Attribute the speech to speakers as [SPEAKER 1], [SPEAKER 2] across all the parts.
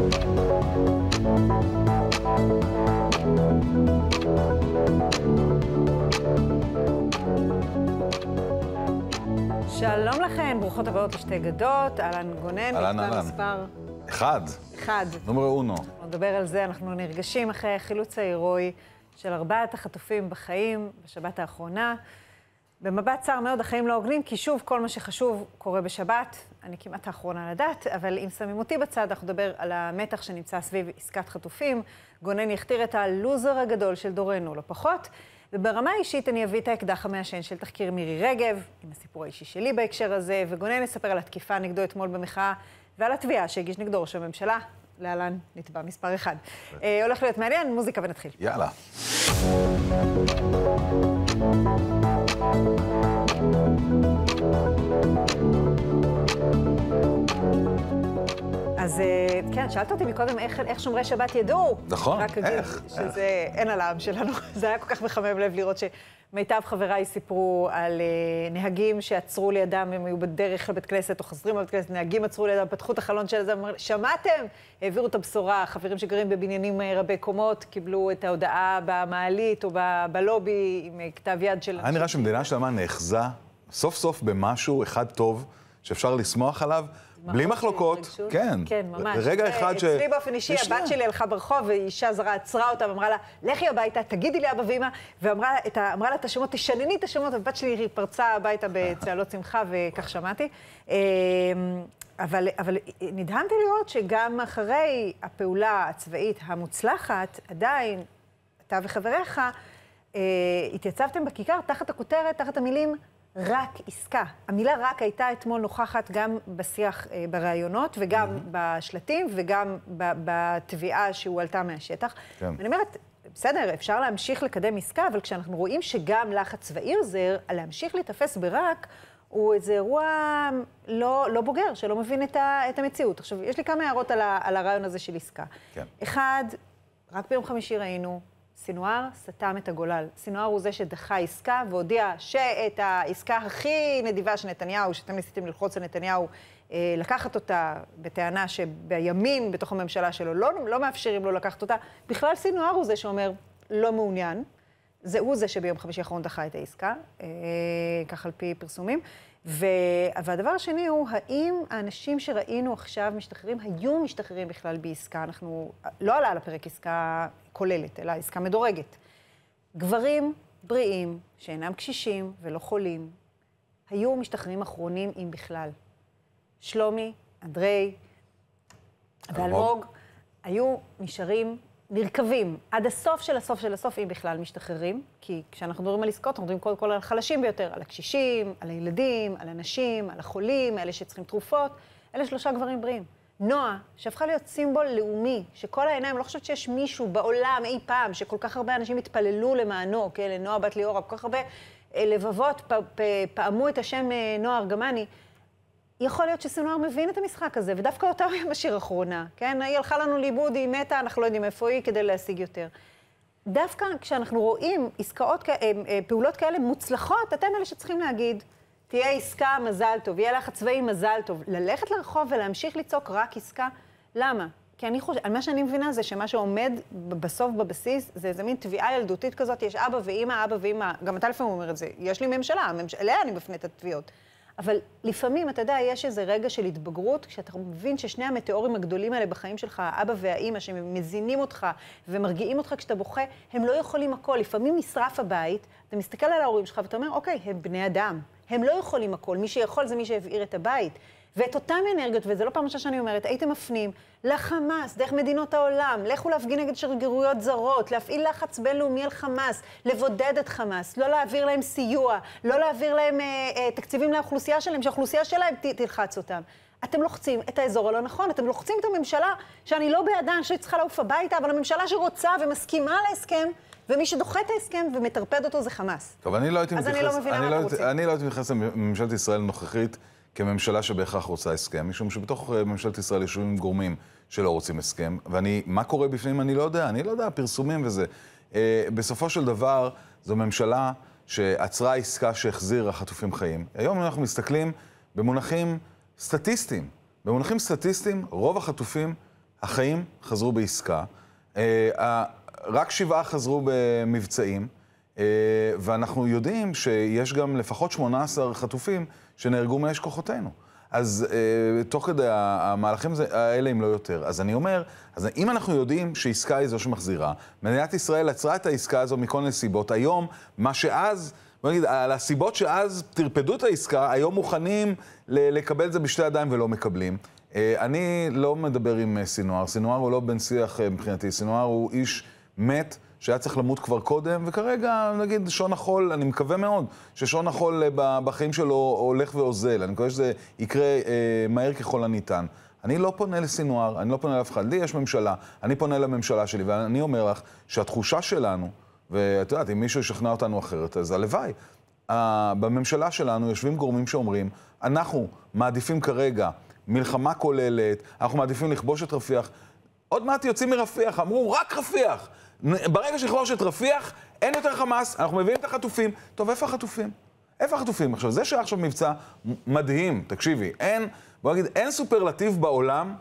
[SPEAKER 1] שלום לכן, ברוכות הבאות לשתי גדות, אהלן גונן, אהלן אהלן. מספר... אחד. אחד. נאמר אונו. נדבר על זה, אנחנו נרגשים אחרי החילוץ ההירואי של ארבעת החטופים בחיים בשבת האחרונה. במבט צר מאוד, החיים לא הוגנים, כי שוב, כל מה שחשוב קורה בשבת. אני כמעט האחרונה לדעת, אבל אם שמים אותי בצד, אנחנו נדבר על המתח שנמצא סביב עסקת חטופים. גונן יכתיר את הלוזר הגדול של דורנו, לא פחות. וברמה האישית אני אביא את האקדח המעשן של תחקיר מירי רגב, עם הסיפור האישי שלי בהקשר הזה, וגונן יספר על התקיפה נגדו אתמול במחאה, ועל התביעה שהגיש נגדו ראש הממשלה. להלן נתבע מספר אחד. כן. אה, הולך להיות מעניין, מוזיקה ונתחיל. יאללה. כן, שאלת אותי מקודם איך, איך שומרי שבת ידעו. נכון, רק אגיד איך, שזה איך. אין על העם שלנו. זה היה כל כך מחמם לב לראות שמיטב חבריי סיפרו על uh, נהגים שעצרו לידם, הם היו בדרך לבית כנסת או חוזרים לבית כנסת, נהגים עצרו לידם, פתחו את החלון של זה, אמרו, שמעתם? העבירו את הבשורה. חברים שגרים בבניינים אה, רבי קומות קיבלו את ההודעה במעלית או ב- בלובי עם אה, כתב יד של... היה נראה
[SPEAKER 2] שמדינה שלמה נאחזה סוף סוף במשהו אחד טוב שאפשר לשמוח עליו. בלי מחלוקות. כן. כן, ממש. רגע אה, אחד ש... אצלי באופן
[SPEAKER 1] אישי, הבת שלי הלכה ברחוב, ואישה זרה עצרה אותה, ואמרה לה, לכי הביתה, תגידי לאבא ואמא, ואמרה לה את השמות, תשנני את השמות, הבת שלי היא פרצה הביתה בצהלות שמחה, וכך שמעתי. אמ, אבל, אבל נדהמתי לראות שגם אחרי הפעולה הצבאית המוצלחת, עדיין, אתה וחבריך, אה, התייצבתם בכיכר תחת הכותרת, תחת המילים, רק עסקה. המילה רק הייתה אתמול נוכחת גם בשיח אה, בראיונות, וגם mm-hmm. בשלטים, וגם בתביעה שהועלתה מהשטח. כן. אני אומרת, בסדר, אפשר להמשיך לקדם עסקה, אבל כשאנחנו רואים שגם לחץ צבאי עוזר, להמשיך להיתפס ברק, הוא איזה אירוע אמ, לא, לא בוגר, שלא מבין את, ה, את המציאות. עכשיו, יש לי כמה הערות על, ה, על הרעיון הזה של עסקה. כן. אחד, רק ביום חמישי ראינו סינואר סתם את הגולל. סינואר הוא זה שדחה עסקה והודיע שאת העסקה הכי נדיבה של נתניהו, שאתם ניסיתם ללחוץ על נתניהו, אה, לקחת אותה בטענה שבימין בתוך הממשלה שלו לא, לא מאפשרים לו לקחת אותה, בכלל סינואר הוא זה שאומר, לא מעוניין. זה הוא זה שביום חמישי האחרון דחה את העסקה, אה, כך על פי פרסומים. ו... והדבר השני הוא, האם האנשים שראינו עכשיו משתחררים, היו משתחררים בכלל בעסקה? אנחנו, לא עלה על הפרק עסקה כוללת, אלא עסקה מדורגת. גברים בריאים, שאינם קשישים ולא חולים, היו משתחררים אחרונים, אם בכלל. שלומי, אנדרי ואלמוג היו נשארים נרקבים עד הסוף של הסוף של הסוף, אם בכלל משתחררים, כי כשאנחנו מדברים על עסקאות, אנחנו מדברים קודם כל על החלשים ביותר, על הקשישים, על הילדים, על הנשים, על החולים, אלה שצריכים תרופות, אלה שלושה גברים בריאים. נועה, שהפכה להיות סימבול לאומי, שכל העיניים, לא חושבת שיש מישהו בעולם אי פעם, שכל כך הרבה אנשים התפללו למענו, כן, לנועה בת ליאורה, כל כך הרבה אה, לבבות פעמו את השם אה, נועה ארגמני, יכול להיות שסנואר מבין את המשחק הזה, ודווקא אותה הוא היה משאיר אחרונה, כן? היא הלכה לנו לאיבוד, היא מתה, אנחנו לא יודעים איפה היא כדי להשיג יותר. דווקא כשאנחנו רואים עסקאות, אה, אה, פעולות כאלה מוצלחות, אתם אלה שצריכים להגיד, תהיה עסקה, מזל טוב, יהיה לך צבאי, מזל טוב. ללכת לרחוב ולהמשיך לצעוק רק עסקה, למה? כי אני חושבת, מה שאני מבינה זה שמה שעומד בסוף בבסיס, זה איזה מין תביעה ילדותית כזאת, יש אבא ואימא, אבא ואימא, גם אתה לפעמים אומר את זה, יש לי ממשלה, הממש... אליה אני מפנה את התביעות. אבל לפעמים, אתה יודע, יש איזה רגע של התבגרות, כשאתה מבין ששני המטאורים הגדולים האלה בחיים שלך, האבא והאימא, שמזינים אותך ומרגיעים אותך כשאתה בוכה, הם לא יכולים הכל. לפעמים נשרף הבית, אתה מסתכל על ההורים שלך ואתה אומר, אוקיי, הם בני אדם. הם לא יכולים הכל, מי שיכול זה מי שהבעיר את הבית. ואת אותן אנרגיות, וזו לא פעם ראשונה שאני אומרת, הייתם מפנים לחמאס, דרך מדינות העולם, לכו להפגין נגד שגרירויות זרות, להפעיל לחץ בינלאומי על חמאס, לבודד את חמאס, לא להעביר להם סיוע, לא להעביר להם אה, אה, תקציבים לאוכלוסייה שלהם, שהאוכלוסייה שלהם ת, תלחץ אותם. אתם לוחצים את האזור הלא נכון, אתם לוחצים את הממשלה שאני לא בעדה, אני חושבת לעוף הביתה, אבל הממשלה שרוצה ומסכימה להסכם, ומי שדוחה את ההסכם ומטרפד אותו זה חמאס.
[SPEAKER 2] טוב, אני לא הייתי מתייחס... אז אני לא מבינה מה לא אתם רוצים. אני לא הייתי מתייחס לממשלת ישראל הנוכחית. כממשלה שבהכרח רוצה הסכם, משום שבתוך אה, ממשלת ישראל יושבים גורמים שלא רוצים הסכם, ואני, מה קורה בפנים אני לא יודע, אני לא יודע, פרסומים וזה. Uh, בסופו של דבר, זו ממשלה שעצרה עסקה שהחזירה חטופים חיים. היום אנחנו מסתכלים במונחים סטטיסטיים. במונחים סטטיסטיים, רוב החטופים החיים חזרו בעסקה. Uh, uh, רק שבעה חזרו במבצעים, uh, ואנחנו יודעים שיש גם לפחות 18 חטופים שנהרגו מאש כוחותינו. אז אה, תוך כדי המהלכים זה, האלה, אם לא יותר. אז אני אומר, אז אם אנחנו יודעים שעסקה היא זו שמחזירה, מדינת ישראל עצרה את העסקה הזו מכל מיני סיבות. היום, מה שאז... בוא נגיד, על הסיבות שאז טרפדו את העסקה, היום מוכנים לקבל את זה בשתי ידיים ולא מקבלים. אה, אני לא מדבר עם אה, סינואר, סינואר הוא לא בן שיח אה, מבחינתי, סינואר הוא איש מת. שהיה צריך למות כבר קודם, וכרגע, נגיד, שעון החול, אני מקווה מאוד ששעון החול אה, בחיים שלו הולך ואוזל. אני מקווה שזה יקרה אה, מהר ככל הניתן. אני לא פונה לסינואר, אני לא פונה לאף אחד. לי יש ממשלה, אני פונה לממשלה שלי, ואני אומר לך שהתחושה שלנו, ואת יודעת, אם מישהו ישכנע אותנו אחרת, אז הלוואי. Uh, בממשלה שלנו יושבים גורמים שאומרים, אנחנו מעדיפים כרגע מלחמה כוללת, אנחנו מעדיפים לכבוש את רפיח. עוד מעט יוצאים מרפיח, אמרו, רק רפיח. ברגע שחרוש את רפיח, אין יותר חמאס, אנחנו מביאים את החטופים. טוב, איפה החטופים? איפה החטופים? עכשיו, זה שהיה עכשיו מבצע מדהים, תקשיבי, אין, בוא נגיד, אין סופרלטיב בעולם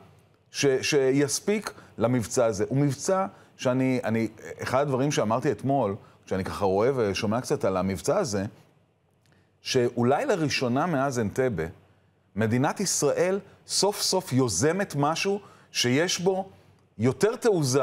[SPEAKER 2] ש, שיספיק למבצע הזה. הוא מבצע שאני, אני, אחד הדברים שאמרתי אתמול, שאני ככה רואה ושומע קצת על המבצע הזה, שאולי לראשונה מאז אנטבה, מדינת ישראל סוף סוף יוזמת משהו שיש בו יותר תעוזה,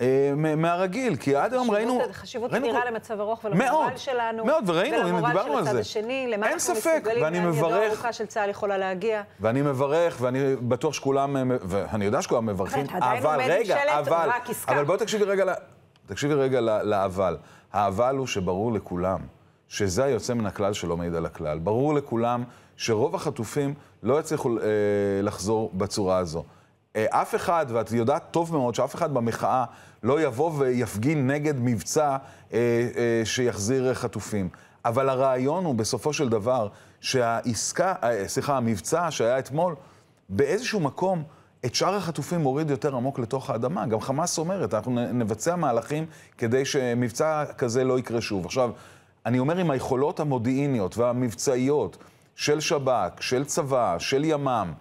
[SPEAKER 2] אה, מהרגיל, כי עד היום ראינו... חשיבות אדירה כל... למצב ארוך ולמורל שלנו. מאוד, וראינו, הנה, דיברנו על זה. ולמורל של הצד
[SPEAKER 1] השני, למה אנחנו ספק, מסוגלים, לאן ידו ארוכה של צה"ל יכולה להגיע.
[SPEAKER 2] ואני מברך, ואני בטוח שכולם, אה, ואני יודע שכולם מברכים, אבל, רגע, אבל, אבל בואו תקשיבי רגע, תקשיבי רגע לאבל. האבל הוא שברור לכולם, שזה היוצא מן הכלל שלא מעיד על הכלל. ברור לכולם שרוב החטופים לא יצליחו אה, לחזור בצורה הזו. אה, אף אחד, ואת יודעת טוב מאוד שאף אחד במחאה לא יבוא ויפגין נגד מבצע אה, אה, שיחזיר חטופים. אבל הרעיון הוא בסופו של דבר שהעסקה, אה, סליחה, המבצע שהיה אתמול, באיזשהו מקום את שאר החטופים מוריד יותר עמוק לתוך האדמה. גם חמאס אומרת, אנחנו נבצע מהלכים כדי שמבצע כזה לא יקרה שוב. עכשיו, אני אומר, עם היכולות המודיעיניות והמבצעיות של שב"כ, של צבא, של ימ"מ,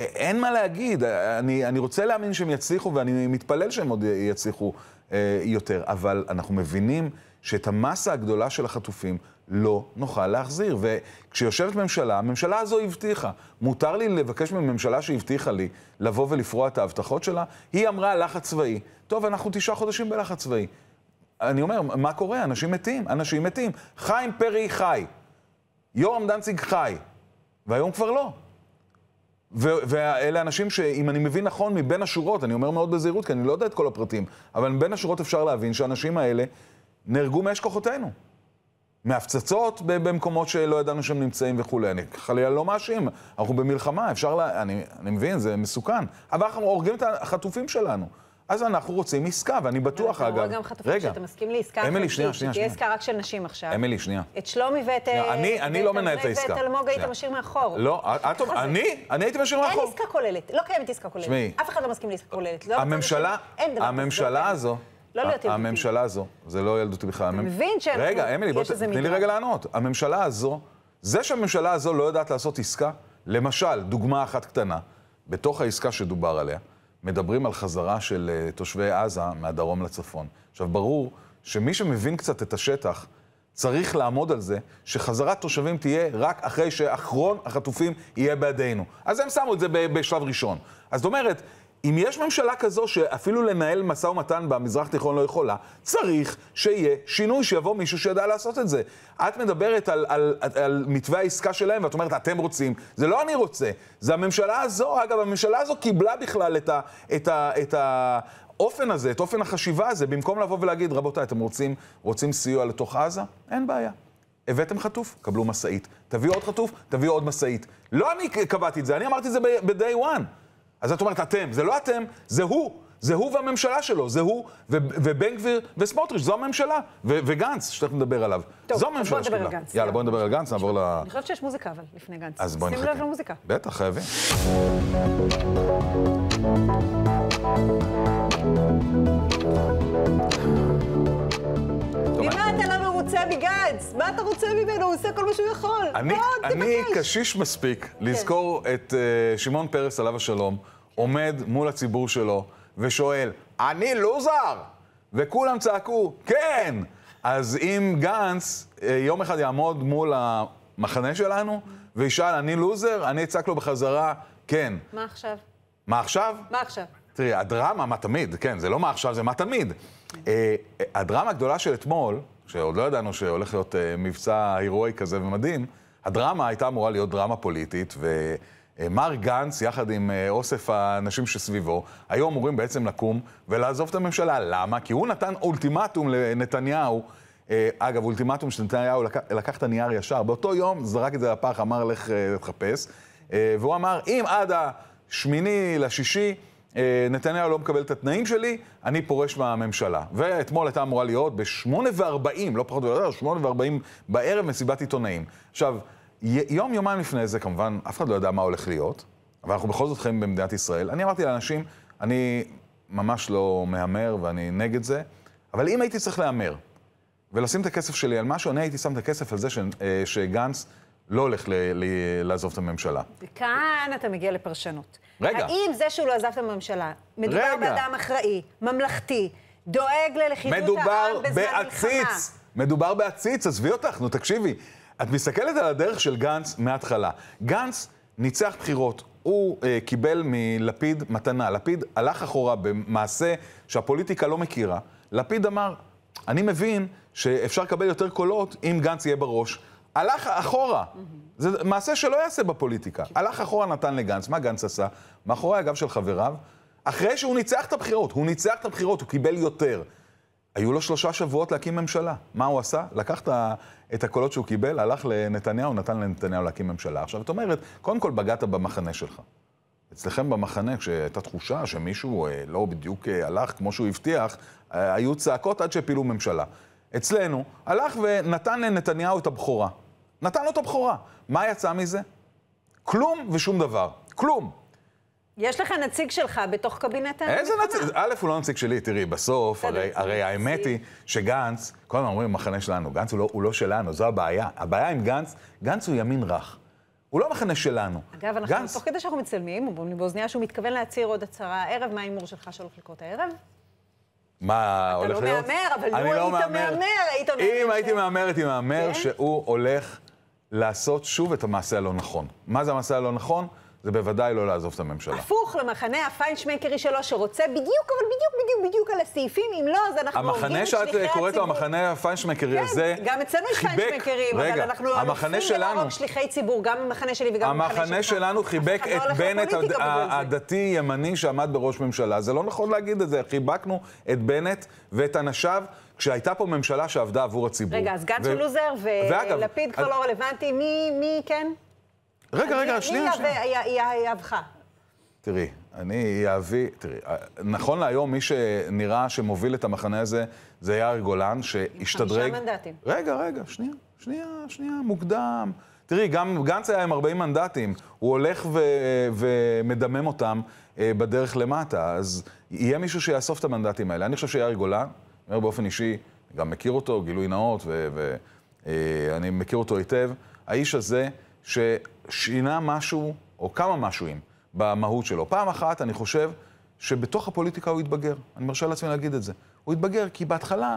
[SPEAKER 2] אין מה להגיד, אני, אני רוצה להאמין שהם יצליחו ואני מתפלל שהם עוד יצליחו אה, יותר, אבל אנחנו מבינים שאת המסה הגדולה של החטופים לא נוכל להחזיר. וכשיושבת ממשלה, הממשלה הזו הבטיחה. מותר לי לבקש מממשלה שהבטיחה לי לבוא ולפרוע את ההבטחות שלה? היא אמרה לחץ צבאי. טוב, אנחנו תשעה חודשים בלחץ צבאי. אני אומר, מה קורה? אנשים מתים, אנשים מתים. חיים פרי חי. יורם דנציג חי. והיום כבר לא. ואלה אנשים שאם אני מבין נכון מבין השורות, אני אומר מאוד בזהירות כי אני לא יודע את כל הפרטים, אבל מבין השורות אפשר להבין שהאנשים האלה נהרגו מאש כוחותינו. מהפצצות במקומות שלא ידענו שהם נמצאים וכולי. אני חלילה לא מאשים, אנחנו במלחמה, אפשר ל... לה... אני, אני מבין, זה מסוכן. אבל אנחנו הורגים את החטופים שלנו. אז אנחנו רוצים עסקה, ואני בטוח, אגב. אבל גם חטופים שאתה
[SPEAKER 1] מסכים לעסקה. אמילי, שנייה, שנייה. שתהיה עסקה רק של נשים עכשיו. אמילי, שנייה. את שלומי ואת... אה, אני אני לא מנהל את העסקה. ואת אלמוג היית משאיר מאחור. לא, את... אה, אומרת, אה, אני? אני הייתי משאיר מאחור. אין עסקה כוללת. לא קיימת עסקה כוללת. שמעי. אף אחד לא מסכים לעסקה כוללת. לא הממשלה... לא הממשלה הזו... לא להיות ילדותי.
[SPEAKER 2] הממשלה הזו, זה לא ילדותי בכלל. אתה מבין שאנחנו... רגע, אמילי, תני לי רגע לענות. הממשלה הזו, זה שהממשלה הזו לא יודעת לעשות עסקה, למשל, דוגמה אחת קטנה, בתוך העסקה שדובר עליה, מדברים על חזרה של אה, תושבי עזה מהדרום לצפון. עכשיו, ברור שמי שמבין קצת את השטח, צריך לעמוד על זה שחזרת תושבים תהיה רק אחרי שאחרון החטופים יהיה בידינו. אז הם שמו את זה בשלב ראשון. אז זאת אומרת, אם יש ממשלה כזו שאפילו לנהל משא ומתן במזרח התיכון לא יכולה, צריך שיהיה שינוי, שיבוא מישהו שיודע לעשות את זה. את מדברת על, על, על, על מתווה העסקה שלהם, ואת אומרת, אתם רוצים. זה לא אני רוצה, זה הממשלה הזו. אגב, הממשלה הזו קיבלה בכלל את, ה, את, ה, את ה אופן הזה, את אופן החשיבה הזה, במקום לבוא ולהגיד, רבותיי, אתם רוצים, רוצים סיוע לתוך עזה? אין בעיה. הבאתם חטוף, קבלו משאית. תביאו עוד חטוף, תביאו עוד משאית. לא אני קבעתי את זה, אני אמרתי את זה ב-day one. אז את אומרת אתם, זה לא אתם, זה הוא. זה הוא והממשלה שלו, זה הוא ובן גביר וסמוטריץ', זו הממשלה, וגנץ, שתכף נדבר עליו. טוב, זו הממשלה שקיבלה. יאללה, בוא נדבר על גנץ, נעבור ל... אני
[SPEAKER 1] חושבת שיש מוזיקה אבל, לפני גנץ. אז בואי נחכה. שים לב למוזיקה. בטח, חייבים. לא מגנץ? מה אתה רוצה ממנו? הוא עושה כל מה שהוא יכול. אני, אה, אני
[SPEAKER 2] קשיש מספיק לזכור את uh, שמעון פרס, עליו השלום, עומד מול הציבור שלו ושואל, אני לוזר? וכולם צעקו, כן! אז אם גנץ אה, יום אחד יעמוד מול המחנה שלנו וישאל, אני לוזר? אני אצעק לו בחזרה, כן. מה עכשיו? מה עכשיו? מה עכשיו? תראי, הדרמה, מה תמיד, כן, זה לא מה עכשיו, זה מה תמיד. אה, הדרמה הגדולה של אתמול, שעוד לא ידענו שהולך להיות אה, מבצע הירואי כזה ומדהים, הדרמה הייתה אמורה להיות דרמה פוליטית, ו... אה, מר גנץ, יחד עם אה, אוסף האנשים שסביבו, היו אמורים בעצם לקום ולעזוב את הממשלה. למה? כי הוא נתן אולטימטום לנתניהו. אה, אגב, אולטימטום שנתניהו לקח, לקח את הנייר ישר. באותו יום זרק את זה לפח, אמר לך תחפש. והוא אמר, אם עד השמיני לשישי נתניהו לא מקבל את התנאים שלי, אני פורש מהממשלה. ואתמול הייתה אמורה להיות ב-8:40, לא פחות או יותר, 8:40 בערב מסיבת עיתונאים. עכשיו, יום, יומיים לפני זה, כמובן, אף אחד לא ידע מה הולך להיות, אבל אנחנו בכל זאת חיים במדינת ישראל. אני אמרתי לאנשים, אני ממש לא מהמר ואני נגד זה, אבל אם הייתי צריך להמר ולשים את הכסף שלי על משהו, אני הייתי שם את הכסף על זה ש, אה, שגנץ לא הולך ל, ל, לעזוב את הממשלה.
[SPEAKER 1] וכאן אתה מגיע לפרשנות. רגע. האם זה שהוא לא עזב את הממשלה, מדובר רגע. באדם אחראי, ממלכתי, דואג ללכידות העם בזמן בעציץ. מלחמה?
[SPEAKER 2] מדובר בעציץ, עזבי אותך, נו תקשיבי. את מסתכלת על הדרך של גנץ מההתחלה. גנץ ניצח בחירות, הוא אה, קיבל מלפיד מתנה. לפיד הלך אחורה במעשה שהפוליטיקה לא מכירה. לפיד אמר, אני מבין שאפשר לקבל יותר קולות אם גנץ יהיה בראש. הלך אחורה. Mm-hmm. זה מעשה שלא יעשה בפוליטיקה. הלך אחורה, נתן לגנץ. מה גנץ עשה? מאחורי הגב של חבריו, אחרי שהוא ניצח את הבחירות, הוא ניצח את הבחירות, הוא קיבל יותר. היו לו שלושה שבועות להקים ממשלה. מה הוא עשה? לקח את הקולות שהוא קיבל, הלך לנתניהו, נתן לנתניהו להקים ממשלה. עכשיו, זאת אומרת, קודם כל בגעת במחנה שלך. אצלכם במחנה, כשהייתה תחושה שמישהו אה, לא בדיוק אה, הלך כמו שהוא הבטיח, אה, היו צעקות עד שהפילו ממשלה. אצלנו, הלך ונתן לנתניהו את הבכורה. נתן לו את הבכורה. מה יצא מזה? כלום ושום דבר. כלום.
[SPEAKER 1] יש לך נציג שלך בתוך קבינט המלחמה. איזה
[SPEAKER 2] נציג? א', הוא לא נציג שלי, תראי, בסוף, הרי, הרי האמת היא שגנץ, כל הזמן אומרים, מחנה שלנו, גנץ הוא לא, הוא לא שלנו, זו הבעיה. הבעיה עם גנץ, גנץ הוא ימין רך. הוא לא מחנה שלנו.
[SPEAKER 1] אגב, אנחנו, גנץ... תוך כדי שאנחנו מצלמים, הוא באוזניה שהוא מתכוון להצהיר עוד הצהרה הערב, מה ההימור שלך שהולך לקרות הערב?
[SPEAKER 2] מה הולך לא להיות? אתה לא מהמר, אבל לו לא היית מהמר, היית מהמר. אם ש... הייתי מהמר, הייתי מהמר כן? שהוא הולך לעשות שוב את המעשה הלא נכון. מה זה המעשה הלא נכון? זה בוודאי לא לעזוב את הממשלה.
[SPEAKER 1] הפוך למחנה הפיינשמקרי שלו, שרוצה בדיוק, אבל בדיוק, בדיוק, בדיוק על הסעיפים, אם לא, אז אנחנו הורגים את שליחי הציבור. המחנה אה, שאת קוראת לו
[SPEAKER 2] המחנה הפיינשמקרי כן, הזה, חיבק... גם אצלנו יש פיינשמקרים, אבל אנחנו אלופים בלהרוג
[SPEAKER 1] שליחי ציבור, גם המחנה שלי וגם המחנה שלך. המחנה שלנו
[SPEAKER 2] חיבק לא את בנט הדתי-ימני שעמד בראש ממשלה. זה לא נכון להגיד את זה, חיבקנו את בנט ואת אנשיו. כשהייתה פה ממשלה שעבדה עבור הציבור. רגע, אז גנץ הוא לוזר,
[SPEAKER 1] ולפיד כבר לא רלוונטי, מי, מי כן?
[SPEAKER 2] רגע, רגע, שנייה, שנייה.
[SPEAKER 1] היא יהבך.
[SPEAKER 2] תראי, אני אבי, תראי, אה, נכון להיום מי שנראה שמוביל את המחנה הזה זה יאיר גולן, שהשתדרג... עם חמישה מנדטים. רגע, רגע, שנייה, שנייה, שנייה, מוקדם. תראי, גם גנץ היה עם 40 מנדטים, הוא הולך ו... ומדמם אותם אה, בדרך למטה, אז יהיה מישהו שיאסוף את המנדטים האלה. אני חושב שיאיר גולן, אני אומר באופן אישי, גם מכיר אותו, גילוי נאות, ואני אה, מכיר אותו היטב, האיש הזה, ש... שינה משהו, או כמה משהוים, במהות שלו. פעם אחת, אני חושב שבתוך הפוליטיקה הוא התבגר. אני מרשה לעצמי להגיד את זה. הוא התבגר כי בהתחלה,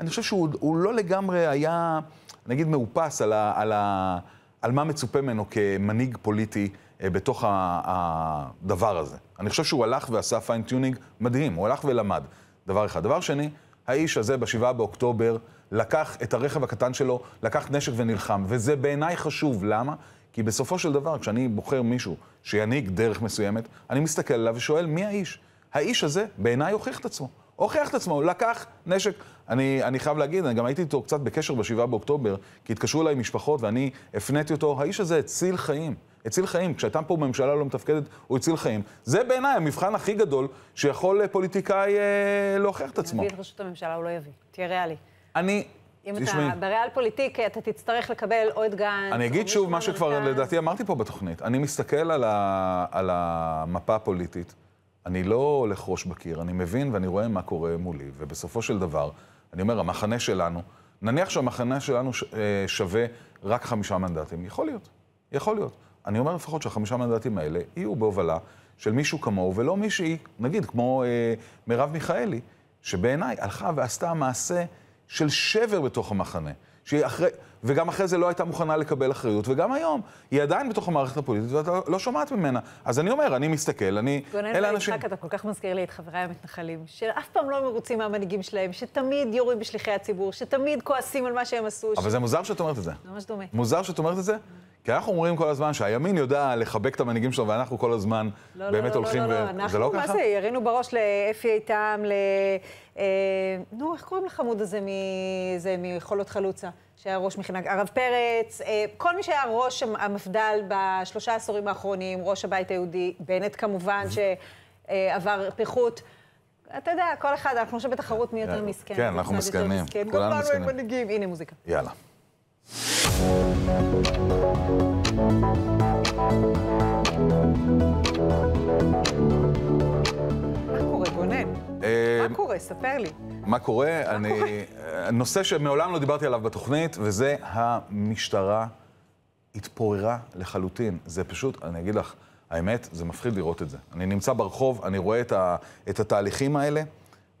[SPEAKER 2] אני חושב שהוא לא לגמרי היה, נגיד, מאופס על, ה, על, ה, על מה מצופה ממנו כמנהיג פוליטי אה, בתוך הדבר הזה. אני חושב שהוא הלך ועשה פיינטיונינג מדהים, הוא הלך ולמד. דבר אחד. דבר שני, האיש הזה ב באוקטובר לקח את הרכב הקטן שלו, לקח נשק ונלחם, וזה בעיניי חשוב. למה? כי בסופו של דבר, כשאני בוחר מישהו שינהיג דרך מסוימת, אני מסתכל עליו ושואל, מי האיש? האיש הזה בעיניי הוכיח את עצמו. הוכיח את עצמו, לקח נשק. אני, אני חייב להגיד, אני גם הייתי איתו קצת בקשר ב-7 באוקטובר, כי התקשרו אליי משפחות ואני הפניתי אותו, האיש הזה הציל חיים. הציל חיים. כשהייתה פה ממשלה לא מתפקדת, הוא הציל חיים. זה בעיניי המבחן הכי גדול שיכול אה, פוליטיקאי אה, להוכיח את עצמו. אני יביא את
[SPEAKER 1] ראשות הממשלה, הוא לא יביא. תהיה ריאלי. אני, אם תשמעי. אתה בריאל פוליטיק, אתה תצטרך לקבל או את גנץ... אני אגיד שוב מה
[SPEAKER 2] שכבר לדעתי אמרתי פה בתוכנית. אני מסתכל על, ה, על המפה הפוליטית, אני לא הולך ראש בקיר, אני מבין ואני רואה מה קורה מולי, ובסופו של דבר, אני אומר, המחנה שלנו, נניח שהמחנה שלנו אה, שווה רק חמישה מנדטים, יכול להיות, יכול להיות. אני אומר לפחות שהחמישה מנדטים האלה יהיו בהובלה של מישהו כמוהו, ולא מישהי, נגיד, כמו אה, מרב מיכאלי, שבעיניי הלכה ועשתה מעשה... של שבר בתוך המחנה. שהיא אחרי, וגם אחרי זה לא הייתה מוכנה לקבל אחריות, וגם היום, היא עדיין בתוך המערכת הפוליטית, ואתה לא שומעת ממנה. אז אני אומר, אני מסתכל, אני... גונן אלה אנשים... יצחק,
[SPEAKER 1] אתה כל כך מזכיר לי את חבריי המתנחלים, שאף פעם לא מרוצים מהמנהיגים שלהם, שתמיד יורים בשליחי הציבור, שתמיד כועסים על מה שהם עשו. אבל ש... זה
[SPEAKER 2] מוזר שאת אומרת את זה. ממש דומה. מוזר שאת אומרת את זה, כי אנחנו אומרים כל הזמן שהימין יודע לחבק את המנהיגים שלו, ואנחנו כל הזמן לא, לא באמת לא, לא, הולכים לא, לא, ו... לא, לא, אנחנו, מה זה,
[SPEAKER 1] ירינו בראש לאפי איתם, ל... אה, נו, איך קוראים לחמוד הזה מ... זה, מחולות חלוצה, שהיה ראש מכינה, הרב פרץ, אה, כל מי שהיה ראש המפד"ל בשלושה העשורים האחרונים, ראש הבית היהודי, בנט כמובן, שעבר פיחות. אתה יודע, כל אחד, אנחנו עכשיו בתחרות מי יותר אה, מסכן. כן, אנחנו מסכנים. כולנו מסכנים. הנה מוזיקה.
[SPEAKER 2] יאללה. אה, מה
[SPEAKER 1] קורה, ספר לי.
[SPEAKER 2] מה קורה? אני... אה, נושא שמעולם לא דיברתי עליו בתוכנית, וזה המשטרה התפוררה לחלוטין. זה פשוט, אני אגיד לך, האמת, זה מפחיד לראות את זה. אני נמצא ברחוב, אני רואה את, ה, את התהליכים האלה.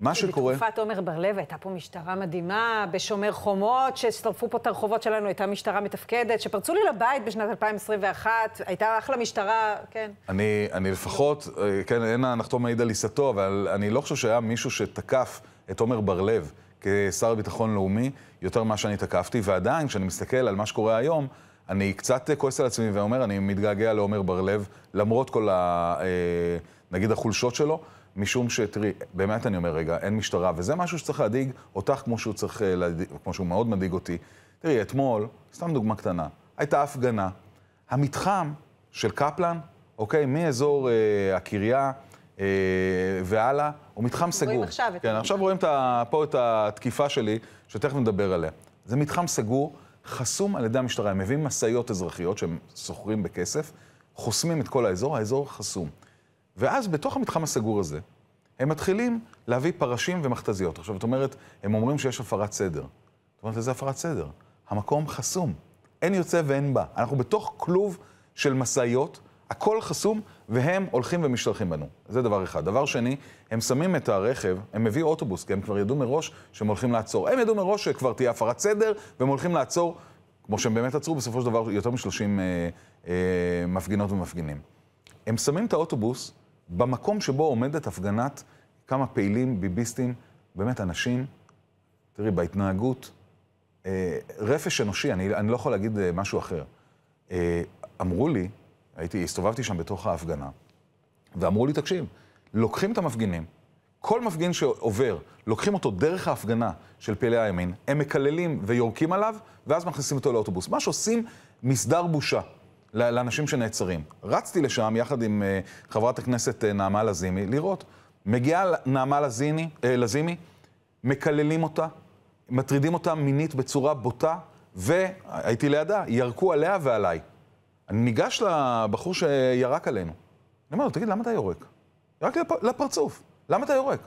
[SPEAKER 2] מה שקורה... בתקופת
[SPEAKER 1] עומר בר-לב הייתה פה משטרה מדהימה, בשומר חומות, ששרפו פה את הרחובות שלנו, הייתה משטרה מתפקדת, שפרצו לי לבית בשנת 2021, הייתה אחלה משטרה, כן.
[SPEAKER 2] אני, אני לפחות, אה, כן, אין הנחתום מעיד על עיסתו, אבל אני לא חושב שהיה מישהו שתקף את עומר בר-לב כשר לביטחון לאומי יותר ממה שאני תקפתי, ועדיין, כשאני מסתכל על מה שקורה היום, אני קצת כועס על עצמי ואומר, אני מתגעגע לעומר בר-לב, למרות כל ה... אה, נגיד החולשות שלו. משום שתראי, באמת אני אומר רגע, אין משטרה, וזה משהו שצריך להדאיג אותך כמו שהוא צריך, אה, להדאיג, כמו שהוא מאוד מדאיג אותי. תראי, אתמול, סתם דוגמה קטנה, הייתה הפגנה. המתחם של קפלן, אוקיי, מאזור אה, הקריה אה, והלאה, הוא מתחם סגור. רואים עכשיו כן, את עכשיו רואים את ה, פה את התקיפה שלי, שתכף נדבר עליה. זה מתחם סגור, חסום על ידי המשטרה. הם מביאים משאיות אזרחיות שהם שוכרים בכסף, חוסמים את כל האזור, האזור חסום. ואז בתוך המתחם הסגור הזה, הם מתחילים להביא פרשים ומכתזיות. עכשיו, זאת אומרת, הם אומרים שיש הפרת סדר. זאת אומרת, איזה הפרת סדר? המקום חסום. אין יוצא ואין בא. אנחנו בתוך כלוב של משאיות, הכל חסום, והם הולכים ומשתלחים בנו. זה דבר אחד. דבר שני, הם שמים את הרכב, הם מביאו אוטובוס, כי הם כבר ידעו מראש שהם הולכים לעצור. הם ידעו מראש שכבר תהיה הפרת סדר, והם הולכים לעצור, כמו שהם באמת עצרו, בסופו של דבר יותר מ-30 אה, אה, מפגינות ומפגינים. הם שמים את האוטובוס במקום שבו עומדת הפגנת כמה פעילים, ביביסטים, באמת אנשים, תראי, בהתנהגות, אה, רפש אנושי, אני, אני לא יכול להגיד אה, משהו אחר. אה, אמרו לי, הייתי, הסתובבתי שם בתוך ההפגנה, ואמרו לי, תקשיב, לוקחים את המפגינים, כל מפגין שעובר, לוקחים אותו דרך ההפגנה של פעילי הימין, הם מקללים ויורקים עליו, ואז מכניסים אותו לאוטובוס. מה שעושים, מסדר בושה. לאנשים שנעצרים. רצתי לשם יחד עם אה, חברת הכנסת אה, נעמה לזימי לראות. מגיעה נעמה לזימי, אה, לזימי, מקללים אותה, מטרידים אותה מינית בצורה בוטה, והייתי לידה, ירקו עליה ועליי. אני ניגש לבחור שירק עלינו. אני אומר לו, תגיד, למה אתה יורק? ירק לי לפרצוף, למה אתה יורק?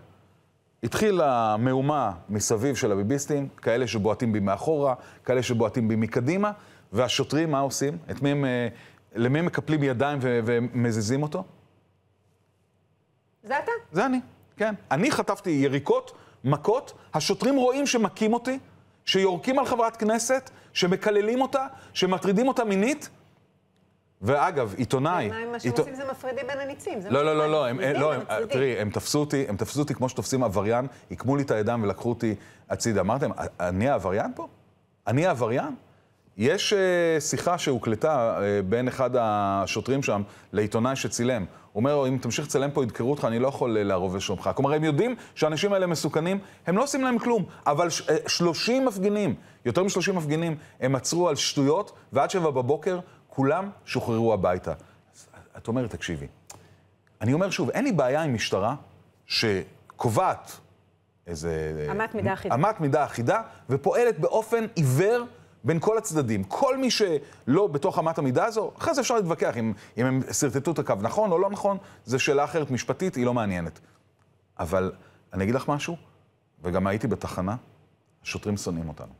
[SPEAKER 2] התחילה מהומה מסביב של הביביסטים, כאלה שבועטים בי מאחורה, כאלה שבועטים בי מקדימה. והשוטרים, מה עושים? את מי הם, אה, למי הם מקפלים ידיים ו- ומזיזים אותו? זה אתה? זה אני, כן. אני חטפתי יריקות, מכות, השוטרים רואים שמכים אותי, שיורקים על חברת כנסת, שמקללים אותה, שמטרידים אותה מינית. ואגב, עיתונאי... מה שהם עושים
[SPEAKER 1] זה מפרידים בין הניצים. לא, לא, לא, לא, הם, לא, הם, תראי,
[SPEAKER 2] הם תפסו אותי, הם תפסו אותי כמו שתופסים עבריין, עיקמו לי את הידיים ולקחו אותי הצידה. אמרתם, אני העבריין פה? אני העבריין? יש אה, שיחה שהוקלטה אה, בין אחד השוטרים שם לעיתונאי שצילם. הוא אומר, אם תמשיך לצלם פה, ידקרו אותך, אני לא יכול אה, לערוב לשלומך. כלומר, הם יודעים שהאנשים האלה מסוכנים, הם לא עושים להם כלום, אבל 30 מפגינים, יותר מ-30 מפגינים, הם עצרו על שטויות, ועד שבע בבוקר כולם שוחררו הביתה. את אומרת, תקשיבי, אני אומר שוב, אין לי בעיה עם משטרה שקובעת איזה...
[SPEAKER 1] אמת מידה אחידה. אמת
[SPEAKER 2] מידה אחידה, ופועלת באופן עיוור. בין כל הצדדים. כל מי שלא בתוך אמת המידה הזו, אחרי זה אפשר להתווכח אם, אם הם שרטטו את הקו נכון או לא נכון, זו שאלה אחרת משפטית, היא לא מעניינת. אבל אני אגיד לך משהו, וגם הייתי בתחנה, השוטרים שונאים אותנו.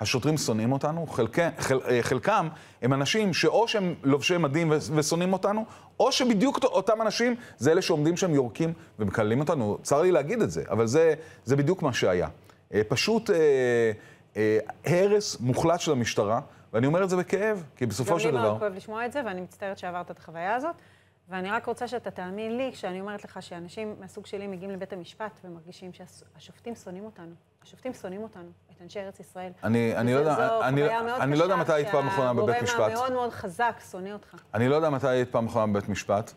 [SPEAKER 2] השוטרים שונאים אותנו, חלק, חל, אה, חלקם הם אנשים שאו שהם לובשי מדים ושונאים אותנו, או שבדיוק אותם אנשים זה אלה שעומדים שם יורקים ומקללים אותנו. צר לי להגיד את זה, אבל זה, זה בדיוק מה שהיה. אה, פשוט... אה, אה, הרס מוחלט של המשטרה, ואני אומר את זה בכאב, כי בסופו של דבר... גם לי מאוד כואב
[SPEAKER 1] לשמוע את זה, ואני מצטערת שעברת את החוויה הזאת. ואני רק רוצה שאתה תאמין לי כשאני אומרת לך שאנשים מהסוג שלי מגיעים לבית המשפט ומרגישים שהשופטים שונאים אותנו. השופטים שונאים אותנו, את אנשי ארץ ישראל. אני, אני לא יודע, אני, לא- אני לא יודע מתי היית פעם אחרונה בבית משפט. שהגורם המאוד מאוד חזק שונא אותך.
[SPEAKER 2] אני לא יודע מתי היית פעם אחרונה בבית משפט.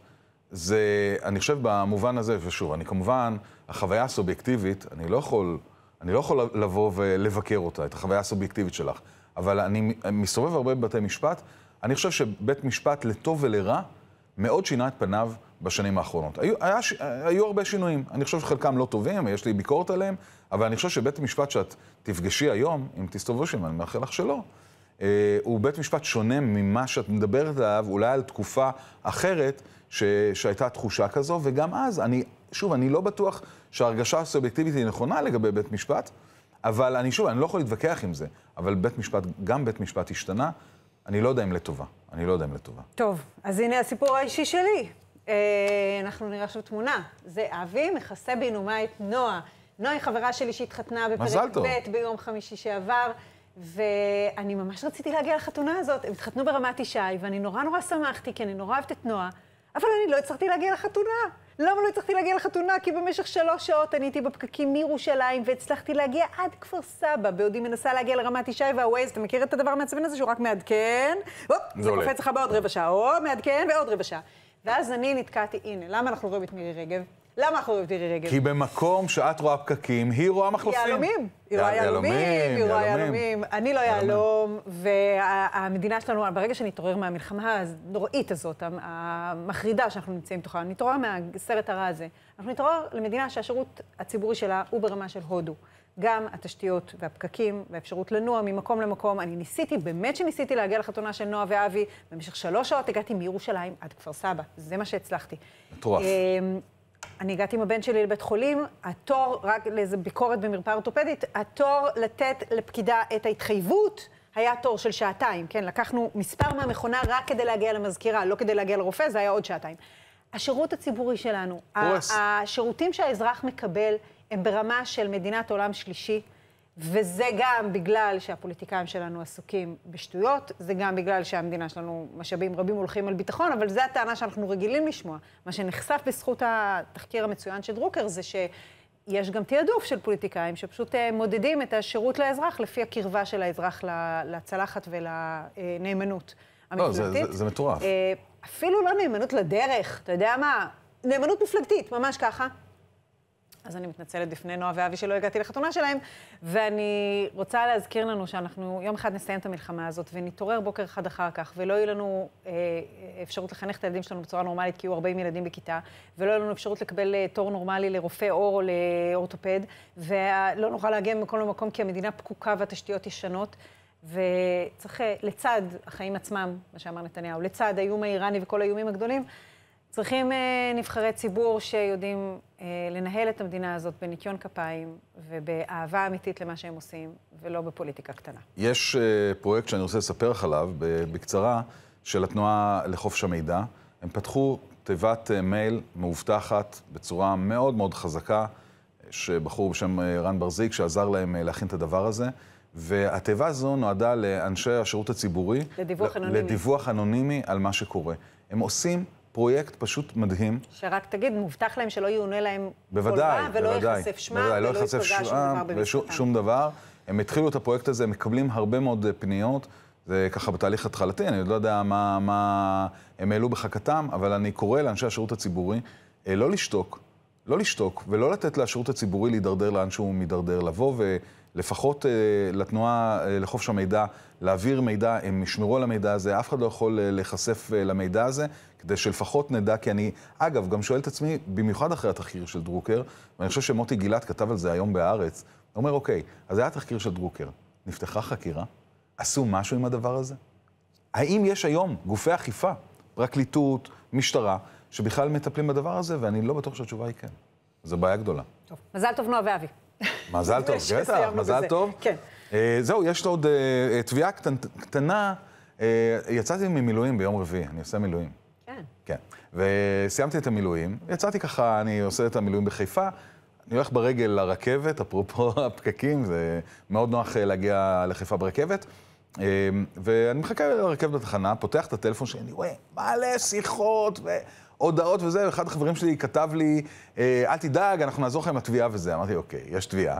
[SPEAKER 2] זה, אני חושב במובן הזה, ושוב, אני כמובן, החוויה הסובייקטיבית, אני לא יכול אני לא יכול לבוא ולבקר אותה, את החוויה הסובייקטיבית שלך, אבל אני מסתובב הרבה בבתי משפט, אני חושב שבית משפט, לטוב ולרע, מאוד שינה את פניו בשנים האחרונות. היו, היה, ש, היו הרבה שינויים, אני חושב שחלקם לא טובים, יש לי ביקורת עליהם, אבל אני חושב שבית משפט שאת תפגשי היום, אם תסתובבו שם, אני מאחל לך שלא, אה, הוא בית משפט שונה ממה שאת מדברת עליו, אולי על תקופה אחרת ש, שהייתה תחושה כזו, וגם אז, אני, שוב, אני לא בטוח שההרגשה הסובייקטיבית היא נכונה לגבי בית משפט, אבל אני שוב, אני לא יכול להתווכח עם זה, אבל בית משפט, גם בית משפט השתנה, אני לא יודע אם לטובה. אני לא יודע אם לטובה.
[SPEAKER 1] טוב, אז הנה הסיפור האישי שלי. אה, אנחנו נראה עכשיו תמונה. זה אבי מכסה בינומה את נועה. נועה היא חברה שלי שהתחתנה בפרק ב' ביום חמישי שעבר. ואני ממש רציתי להגיע לחתונה הזאת. הם התחתנו ברמת ישי, ואני נורא נורא שמחתי, כי אני נורא אוהבת את נועה, אבל אני לא הצלחתי להגיע לחתונה. למה לא הצלחתי להגיע לחתונה? כי במשך שלוש שעות אני הייתי בפקקים מירושלים והצלחתי להגיע עד כפר סבא, בעודי מנסה להגיע לרמת ישי והווייז, אתה מכיר את הדבר המעצבן הזה שהוא רק מעדכן? הופ, זה קופץ לך בעוד רבע שעה, או מעדכן ועוד רבע שעה. ואז אני נתקעתי, הנה, למה אנחנו רואים את מירי רגב? למה אנחנו אוהבים מירי רגב? כי
[SPEAKER 2] במקום שאת רואה פקקים, היא רואה מחלופים. יהלומים. היא רואה יהלומים, היא רואה יהלומים.
[SPEAKER 1] אני לא יהלום, והמדינה שלנו, ברגע שנתעורר מהמלחמה הנוראית הזאת, המחרידה שאנחנו נמצאים בתוכה, נתעורר מהסרט הרע הזה, אנחנו נתעורר למדינה שהשירות הציבורי שלה הוא ברמה של הודו. גם התשתיות והפקקים והאפשרות לנוע ממקום למקום. אני ניסיתי, באמת שניסיתי להגיע לחתונה של נועה ואבי. במשך שלוש שעות הגעתי מירושלים עד כפר סבא. זה מה שהצלחתי. מטורף. אמ, אני הגעתי עם הבן שלי לבית חולים, התור, רק לאיזו ביקורת במרפאה אורתופדית, התור לתת לפקידה את ההתחייבות היה תור של שעתיים, כן? לקחנו מספר מהמכונה רק כדי להגיע למזכירה, לא כדי להגיע לרופא, זה היה עוד שעתיים. השירות הציבורי שלנו, השירותים שהאזרח מקבל הם ברמה של מדינת עולם שלישי. וזה גם בגלל שהפוליטיקאים שלנו עסוקים בשטויות, זה גם בגלל שהמדינה שלנו, משאבים רבים הולכים על ביטחון, אבל זו הטענה שאנחנו רגילים לשמוע. מה שנחשף בזכות התחקיר המצוין של דרוקר זה שיש גם תעדוף של פוליטיקאים שפשוט אה, מודדים את השירות לאזרח לפי הקרבה של האזרח לצלחת ולנאמנות המפלגתית. לא, זה, זה, זה מטורף. אה, אפילו לא נאמנות לדרך, אתה יודע מה? נאמנות מפלגתית, ממש ככה. אז אני מתנצלת בפני נועה ואבי שלא הגעתי לחתונה שלהם, ואני רוצה להזכיר לנו שאנחנו יום אחד נסיים את המלחמה הזאת ונתעורר בוקר אחד אחר כך, ולא יהיה לנו אה, אפשרות לחנך את הילדים שלנו בצורה נורמלית, כי יהיו 40 ילדים בכיתה, ולא יהיה לנו אפשרות לקבל אה, תור נורמלי לרופא עור או לאורתופד, ולא נוכל להגיע ממקום למקום כי המדינה פקוקה והתשתיות ישנות. וצריך, אה, לצד החיים עצמם, מה שאמר נתניהו, לצד האיום האיראני וכל האיומים הגדולים, צריכים אה, נבחרי ציבור שיודעים אה, לנהל את המדינה הזאת בניקיון כפיים ובאהבה אמיתית למה שהם עושים, ולא בפוליטיקה קטנה.
[SPEAKER 2] יש אה, פרויקט שאני רוצה לספר לך עליו בקצרה, של התנועה לחופש המידע. הם פתחו תיבת אה, מייל מאובטחת בצורה מאוד מאוד חזקה, שבחור בשם אה, רן ברזיק, שעזר להם אה, להכין את הדבר הזה. והתיבה הזו נועדה לאנשי השירות הציבורי... לדיווח אנונימי. לדיווח אנונימי על מה שקורה. הם עושים פרויקט פשוט מדהים.
[SPEAKER 1] שרק תגיד, מובטח להם שלא יאונה להם בוודאי, קולמה, ולא בוודאי, ייחשף שמם, לא ולא ייחשף שום דבר במשפטם.
[SPEAKER 2] שום דבר. הם התחילו את הפרויקט הזה, מקבלים הרבה מאוד אה, פניות. זה ככה בתהליך התחלתי, אני עוד לא יודע מה, מה הם העלו בחכתם, אבל אני קורא לאנשי השירות הציבורי אה, לא לשתוק, לא לשתוק, ולא לתת לשירות הציבורי להידרדר לאן שהוא מידרדר, לבוא ו... לפחות אה, לתנועה אה, לחופש המידע, להעביר מידע, הם ישמרו על המידע הזה, אף אחד לא יכול אה, להיחשף למידע הזה, כדי שלפחות נדע, כי אני, אגב, גם שואל את עצמי, במיוחד אחרי התחקיר של דרוקר, ואני חושב שמוטי גילת כתב על זה היום בהארץ, הוא אומר, אוקיי, אז היה תחקיר של דרוקר, נפתחה חקירה, עשו משהו עם הדבר הזה? האם יש היום גופי אכיפה, פרקליטות, משטרה, שבכלל מטפלים בדבר הזה? ואני לא בטוח שהתשובה היא כן. זו בעיה גדולה. טוב.
[SPEAKER 1] מזל טוב, נועה ואבי.
[SPEAKER 2] מזל טוב, בטח, מזל טוב. כן. אה, זהו, יש עוד אה, תביעה קטנה. אה, יצאתי ממילואים ביום רביעי, אני עושה מילואים. כן. כן. וסיימתי את המילואים, יצאתי ככה, אני עושה את המילואים בחיפה, אני הולך ברגל לרכבת, אפרופו הפקקים, זה מאוד נוח להגיע לחיפה ברכבת. ואני מחכה לרכבת בתחנה, פותח את הטלפון שלי, אני רואה מלא שיחות, ו... הודעות וזה, אחד החברים שלי כתב לי, אה, אל תדאג, אנחנו נעזור לך עם התביעה וזה. אמרתי, אוקיי, יש תביעה.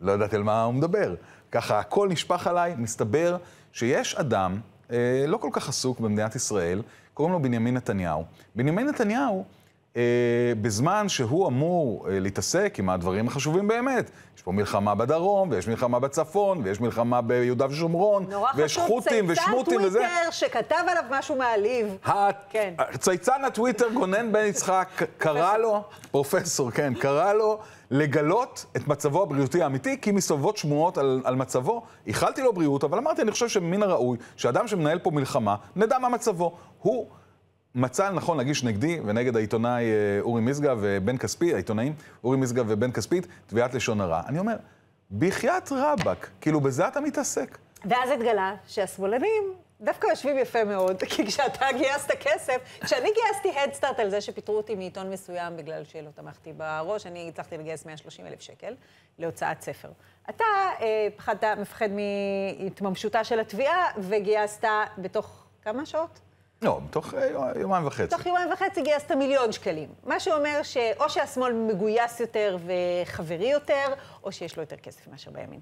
[SPEAKER 2] לא ידעתי על מה הוא מדבר. ככה הכל נשפך עליי, מסתבר שיש אדם אה, לא כל כך עסוק במדינת ישראל, קוראים לו בנימין נתניהו. בנימין נתניהו אה, בזמן שהוא אמור אה, להתעסק עם הדברים החשובים באמת. יש פה מלחמה בדרום, ויש מלחמה בצפון, ויש מלחמה ביהודה ושומרון, ויש חות'ים ושמוטים וזה. נורא
[SPEAKER 1] חשוב, צייצן טוויטר שכתב עליו משהו מעליב. הת... כן.
[SPEAKER 2] צייצן הטוויטר גונן בן יצחק קרא לו, פרופסור, כן, קרא לו לגלות את מצבו הבריאותי האמיתי, כי מסובבות שמועות על, על מצבו. איחלתי לו בריאות, אבל אמרתי, אני חושב שמן הראוי שאדם שמנהל פה מלחמה, נדע מה מצבו. הוא... מצא נכון להגיש נגדי ונגד העיתונאי אה, אורי משגב ובן כספית, העיתונאים אורי משגב ובן כספית, תביעת לשון הרע. אני אומר, בחייאת רבאק, כאילו בזה אתה מתעסק.
[SPEAKER 1] ואז התגלה שהשמאלנים דווקא יושבים יפה מאוד, כי כשאתה גייסת כסף, כשאני גייסתי הדסטארט על זה שפיטרו אותי מעיתון מסוים בגלל שלא תמכתי בראש, אני הצלחתי לגייס 130 אלף שקל להוצאת ספר. אתה אה, פחדת, מפחד מהתממשותה של התביעה, וגייסת בתוך כמה שעות?
[SPEAKER 2] לא, בתוך אה, יומיים וחצי. בתוך
[SPEAKER 1] יומיים וחצי גייסת מיליון שקלים. מה שאומר שאו שהשמאל מגויס יותר וחברי יותר, או שיש לו יותר כסף מאשר בימין.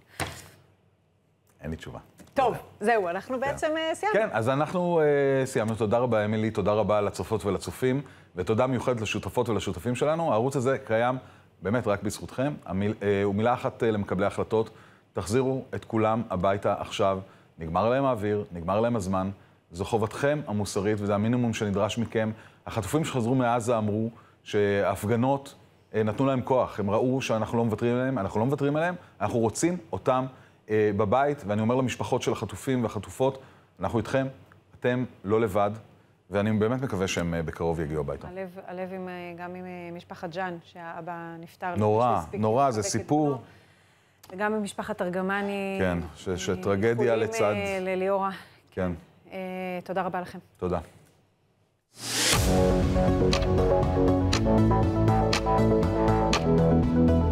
[SPEAKER 1] אין לי תשובה. טוב, לא. זהו, אנחנו כן. בעצם אה, סיימנו. כן,
[SPEAKER 2] אז אנחנו אה, סיימנו. תודה רבה, אמילי, תודה רבה לצופות ולצופים, ותודה מיוחדת לשותפות ולשותפים שלנו. הערוץ הזה קיים באמת רק בזכותכם. ומילה אחת למקבלי ההחלטות, תחזירו את כולם הביתה עכשיו. נגמר להם האוויר, נגמר להם הזמן. זו חובתכם המוסרית, וזה המינימום שנדרש מכם. החטופים שחזרו מעזה אמרו שההפגנות אה, נתנו להם כוח, הם ראו שאנחנו לא מוותרים עליהם, אנחנו לא מוותרים עליהם, אנחנו רוצים אותם אה, בבית, ואני אומר למשפחות של החטופים והחטופות, אנחנו איתכם, אתם לא לבד, ואני באמת מקווה שהם אה, בקרוב יגיעו הביתה.
[SPEAKER 1] הלב, הלב עם, אה, גם עם משפחת ג'אן, שהאבא נפטר. נורא, נורא, זה סיפור. וגם עם משפחת ארגמני. כן,
[SPEAKER 2] שטרגדיה לצד... ליאורה. כן. תודה רבה לכם. תודה. Thank you.